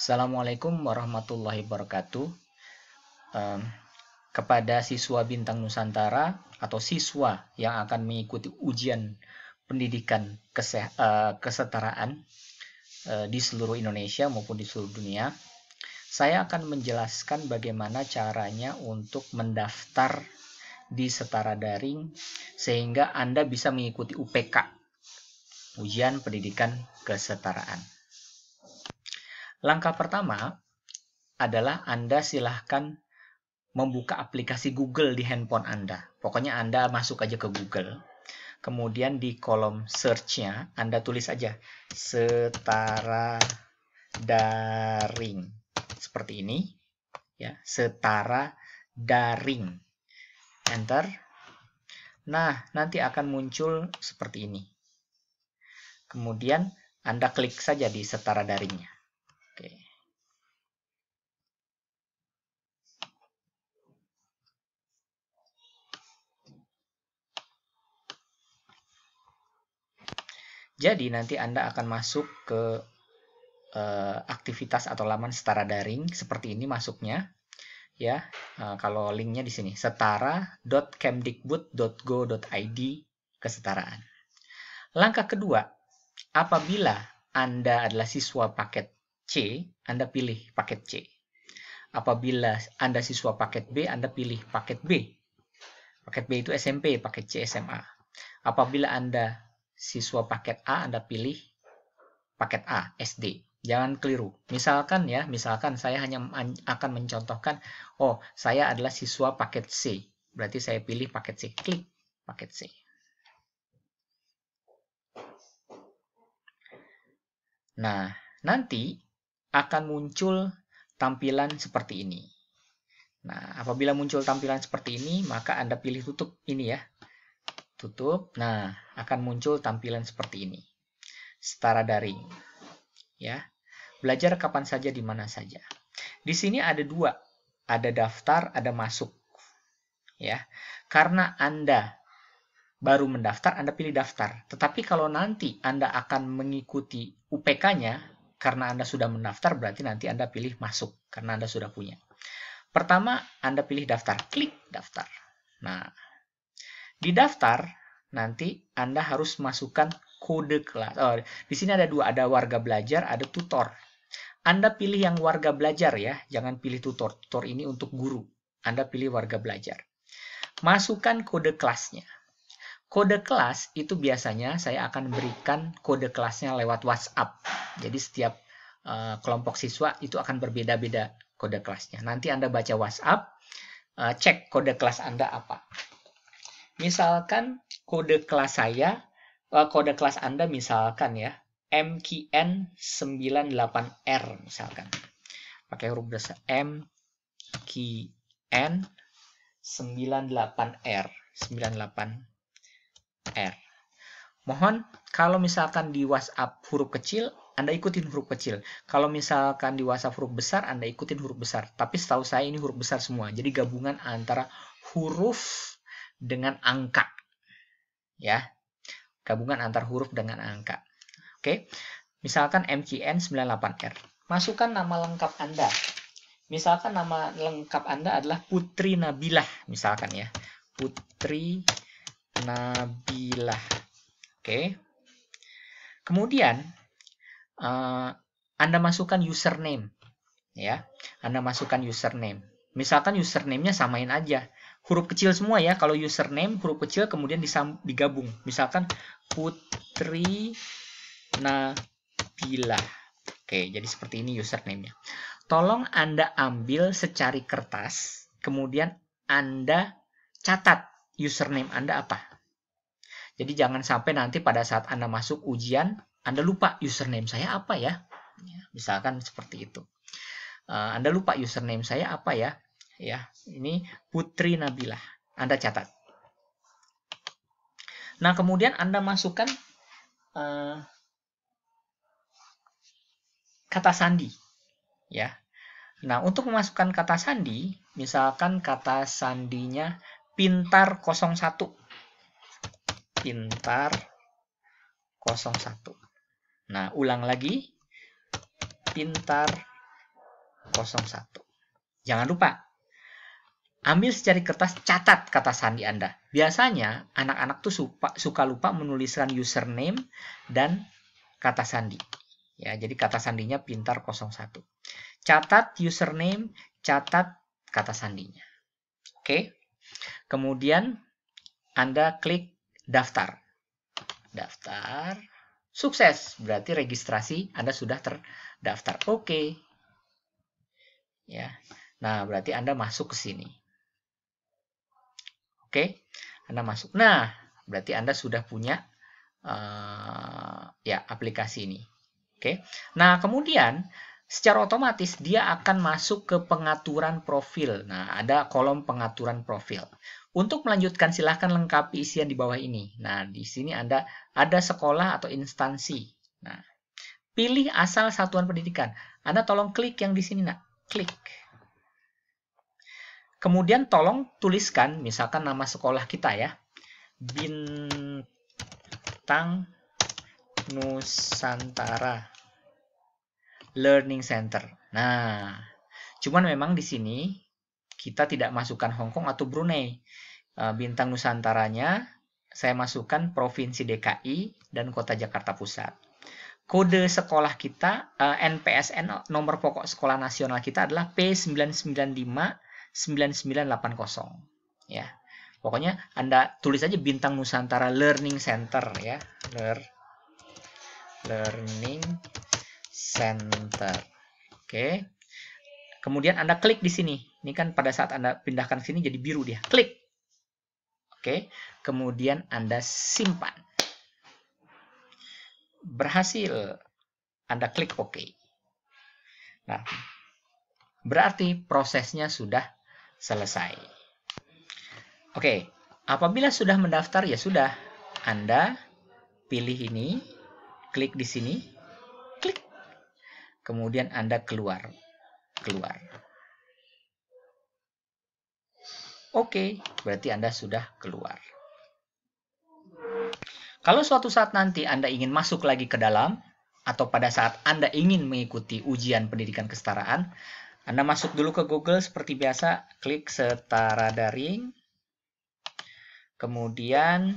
Assalamualaikum warahmatullahi wabarakatuh. Um, kepada siswa bintang Nusantara atau siswa yang akan mengikuti ujian pendidikan kese uh, kesetaraan uh, di seluruh Indonesia maupun di seluruh dunia, saya akan menjelaskan bagaimana caranya untuk mendaftar di Setara Daring sehingga Anda bisa mengikuti UPK, Ujian Pendidikan Kesetaraan. Langkah pertama adalah Anda silahkan membuka aplikasi Google di handphone Anda. Pokoknya Anda masuk aja ke Google. Kemudian di kolom search-nya, Anda tulis aja setara daring. Seperti ini. ya Setara daring. Enter. Nah, nanti akan muncul seperti ini. Kemudian Anda klik saja di setara daringnya. Jadi nanti Anda akan masuk ke uh, aktivitas atau laman setara daring seperti ini masuknya. Ya, uh, kalau linknya di sini setara.kemdikbud.go.id kesetaraan. Langkah kedua, apabila Anda adalah siswa paket C, Anda pilih paket C. Apabila Anda siswa paket B, Anda pilih paket B. Paket B itu SMP, paket C SMA. Apabila Anda siswa paket A Anda pilih paket A SD. Jangan keliru. Misalkan ya, misalkan saya hanya akan mencontohkan, oh saya adalah siswa paket C. Berarti saya pilih paket C. Klik paket C. Nah, nanti akan muncul tampilan seperti ini. Nah, apabila muncul tampilan seperti ini, maka Anda pilih tutup ini ya tutup. Nah, akan muncul tampilan seperti ini. Setara daring. Ya. Belajar kapan saja di mana saja. Di sini ada dua, ada daftar, ada masuk. Ya. Karena Anda baru mendaftar, Anda pilih daftar. Tetapi kalau nanti Anda akan mengikuti UPK-nya karena Anda sudah mendaftar, berarti nanti Anda pilih masuk karena Anda sudah punya. Pertama, Anda pilih daftar, klik daftar. Nah, di daftar nanti Anda harus masukkan kode kelas. Oh, di sini ada dua, ada warga belajar, ada tutor. Anda pilih yang warga belajar ya, jangan pilih tutor. Tutor ini untuk guru. Anda pilih warga belajar. Masukkan kode kelasnya. Kode kelas itu biasanya saya akan berikan kode kelasnya lewat WhatsApp. Jadi setiap uh, kelompok siswa itu akan berbeda-beda kode kelasnya. Nanti Anda baca WhatsApp, uh, cek kode kelas Anda apa. Misalkan kode kelas saya, eh, kode kelas Anda misalkan ya, MQN98R misalkan. Pakai huruf besar MQN98R. 98R. Mohon kalau misalkan di WhatsApp huruf kecil, Anda ikutin huruf kecil. Kalau misalkan di WhatsApp huruf besar, Anda ikutin huruf besar. Tapi setahu saya ini huruf besar semua. Jadi gabungan antara huruf dengan angka. Ya. Gabungan antar huruf dengan angka. Oke. Misalkan MCN98R. Masukkan nama lengkap Anda. Misalkan nama lengkap Anda adalah Putri Nabilah, misalkan ya. Putri Nabilah. Oke. Kemudian eh, Anda masukkan username ya. Anda masukkan username. Misalkan username-nya samain aja huruf kecil semua ya. Kalau username huruf kecil kemudian digabung. Misalkan Putri Nabila. Oke, jadi seperti ini username-nya. Tolong Anda ambil secari kertas, kemudian Anda catat username Anda apa. Jadi jangan sampai nanti pada saat Anda masuk ujian, Anda lupa username saya apa ya. Misalkan seperti itu. Eh, Anda lupa username saya apa ya ya ini Putri Nabila. Anda catat nah kemudian Anda masukkan uh, kata sandi ya nah untuk memasukkan kata sandi misalkan kata sandinya pintar 01 pintar 01 nah ulang lagi pintar 01 jangan lupa Ambil secari kertas, catat kata sandi Anda. Biasanya anak-anak tuh suka, suka lupa menuliskan username dan kata sandi. Ya, jadi kata sandinya pintar 01. Catat username, catat kata sandinya. Oke. Kemudian Anda klik daftar. Daftar. Sukses, berarti registrasi Anda sudah terdaftar. Oke. Ya. Nah, berarti Anda masuk ke sini. Oke, Anda masuk. Nah, berarti Anda sudah punya uh, ya aplikasi ini. Oke. Nah, kemudian secara otomatis dia akan masuk ke pengaturan profil. Nah, ada kolom pengaturan profil. Untuk melanjutkan silahkan lengkapi isian di bawah ini. Nah, di sini Anda ada sekolah atau instansi. Nah, pilih asal satuan pendidikan. Anda tolong klik yang di sini, Nak. Klik. Kemudian tolong tuliskan misalkan nama sekolah kita ya. Bintang Nusantara Learning Center. Nah, cuman memang di sini kita tidak masukkan Hong Kong atau Brunei. E, bintang Nusantaranya saya masukkan Provinsi DKI dan Kota Jakarta Pusat. Kode sekolah kita, NPSN, e, nomor pokok sekolah nasional kita adalah P995 9980 ya. Pokoknya Anda tulis aja Bintang Nusantara Learning Center ya. Lear, Learning Center. Oke. Kemudian Anda klik di sini. Ini kan pada saat Anda pindahkan sini jadi biru dia. Klik. Oke. Kemudian Anda simpan. Berhasil. Anda klik oke Nah, berarti prosesnya sudah selesai. Oke, apabila sudah mendaftar ya sudah, Anda pilih ini, klik di sini, klik. Kemudian Anda keluar, keluar. Oke, berarti Anda sudah keluar. Kalau suatu saat nanti Anda ingin masuk lagi ke dalam, atau pada saat Anda ingin mengikuti ujian pendidikan kesetaraan, anda masuk dulu ke Google seperti biasa, klik setara daring. Kemudian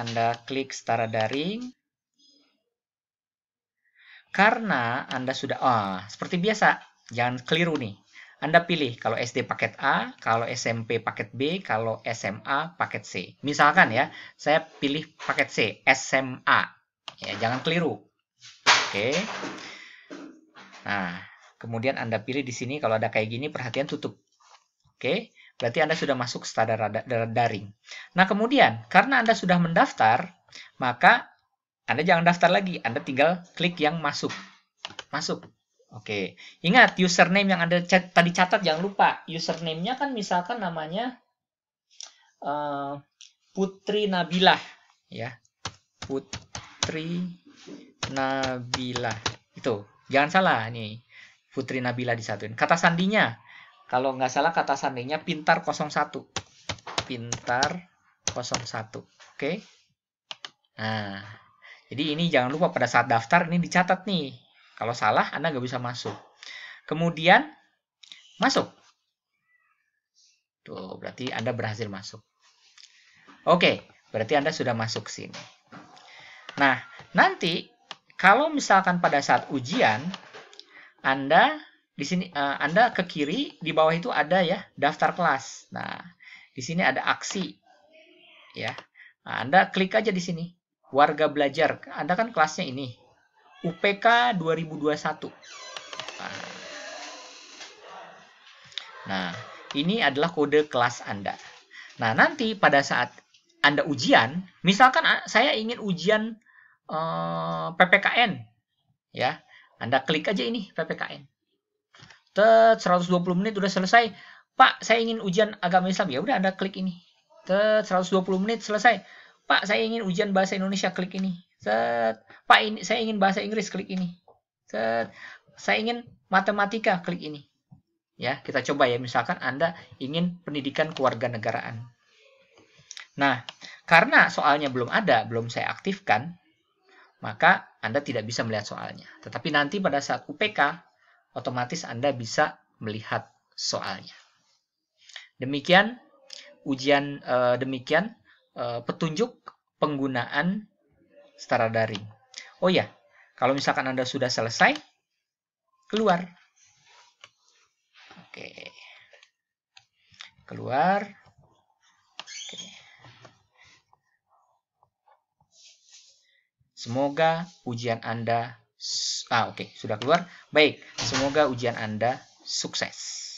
Anda klik setara daring. Karena Anda sudah, ah seperti biasa, jangan keliru nih. Anda pilih kalau SD paket A, kalau SMP paket B, kalau SMA paket C. Misalkan ya, saya pilih paket C, SMA. Ya, jangan keliru. Oke. Nah, Kemudian Anda pilih di sini kalau ada kayak gini perhatian tutup. Oke, berarti Anda sudah masuk standar daring. Nah, kemudian karena Anda sudah mendaftar, maka Anda jangan daftar lagi, Anda tinggal klik yang masuk. Masuk. Oke, ingat username yang Anda cat, tadi catat jangan lupa. Username-nya kan misalkan namanya uh, Putri Nabila, ya. Putri Nabila, Itu, jangan salah nih. Putri Nabila disatuin. Kata sandinya, kalau nggak salah kata sandinya pintar 01. Pintar 01. Oke. Okay? Nah, jadi ini jangan lupa pada saat daftar ini dicatat nih. Kalau salah Anda nggak bisa masuk. Kemudian masuk. Tuh, berarti Anda berhasil masuk. Oke, berarti Anda sudah masuk sini. Nah, nanti kalau misalkan pada saat ujian anda di sini uh, Anda ke kiri di bawah itu ada ya daftar kelas. Nah, di sini ada aksi. Ya. Nah, Anda klik aja di sini. Warga belajar. Anda kan kelasnya ini. UPK 2021. Nah, nah. ini adalah kode kelas Anda. Nah, nanti pada saat Anda ujian, misalkan ah, saya ingin ujian eh, PPKN ya. Anda klik aja ini PPKN. Tet 120 menit sudah selesai. Pak, saya ingin ujian agama Islam. Ya udah Anda klik ini. Tet 120 menit selesai. Pak, saya ingin ujian bahasa Indonesia klik ini. Tet. Pak, ini saya ingin bahasa Inggris klik ini. Tet. Saya ingin matematika klik ini. Ya, kita coba ya misalkan Anda ingin pendidikan kewarganegaraan. Nah, karena soalnya belum ada, belum saya aktifkan, maka Anda tidak bisa melihat soalnya. Tetapi nanti pada saat UPK, otomatis Anda bisa melihat soalnya. Demikian ujian eh, demikian eh, petunjuk penggunaan secara daring. Oh ya, kalau misalkan Anda sudah selesai, keluar. Oke. Keluar. Semoga ujian Anda ah oke, okay, sudah keluar. Baik, semoga ujian Anda sukses.